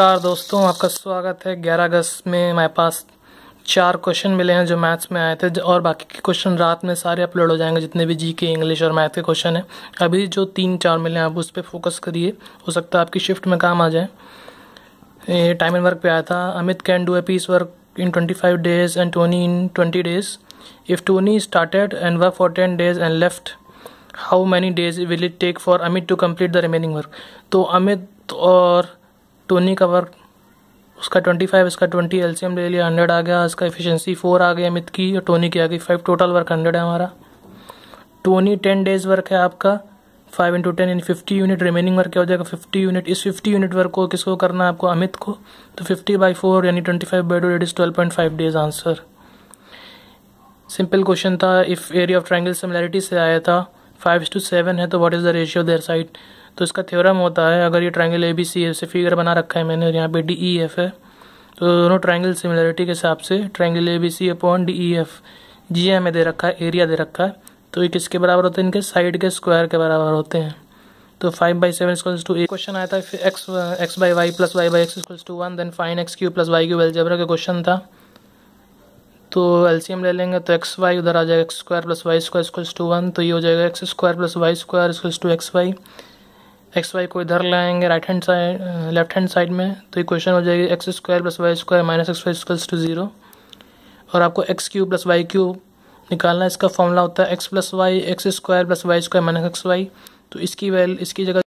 नमस्कार दोस्तों आपका स्वागत है 11 अगस्त में मेरे पास चार क्वेश्चन मिले हैं जो मैथ्स में आए थे और बाकी के क्वेश्चन रात में सारे अपलोड हो जाएंगे जितने भी जी के इंग्लिश और मैथ के क्वेश्चन हैं अभी जो तीन चार मिले हैं आप उस पर फोकस करिए हो सकता है आपकी शिफ्ट में काम आ जाए ये टाइम एंड वर्क पे आया था Amit can do a piece work in twenty five days and Tony in twenty days if Tony started and work for ten days and left how many days will it take for Amit to complete the remaining work तो अमित और Tony का work उसका twenty five इसका twenty LCM ले लिया hundred आ गया इसका efficiency four आ गया अमित की और टोनी की आ गई फाइव टोटल वर्क हंड्रेड है हमारा टोनी टेन डेज वर्क है आपका फाइव इंटू टेन यानी फिफ्टी यूनिट रिमेनिंग वर्क क्या हो जाएगा फिफ्टी यूनिट इस फिफ्टी यूनिट वर्क को किसको करना है आपको अमित को तो फिफ्टी बाई फोर यानी twenty five by date is twelve point five days answer simple question था if area of triangle similarity से आया था फाइव टू सेवन है तो what is the ratio their side तो इसका थ्योरम होता है अगर ये ट्राइंगल ए बी सी है फिगर बना रखा है मैंने और यहाँ पे डी ई एफ है तो दोनों ट्राइंगल सिमिलरिटी के हिसाब से triangle A B C upon D E F जी हमें दे रखा है एरिया दे रखा है तो ये किसके बराबर होते हैं इनके साइड के स्क्वायर के बराबर होते हैं तो five by seven equals to एक क्वेश्चन आया था फिर x x by y plus y by x equals to one then find x cube plus y cube जबरा का क्वेश्चन था तो एम ले लेंगे तो एक्स वाई उधर आ जाएगा x square plus y square equals to one तो ये हो जाएगा x square plus y square equals to x y x y को इधर लाएंगे right hand side left hand side में तो ये क्वेश्चन हो जाएगी x square plus y square minus x y equals to zero और आपको x cube plus y cube निकालना इसका फॉर्मूला होता है x plus y x square plus y square minus x y तो इसकी वैल इसकी जगह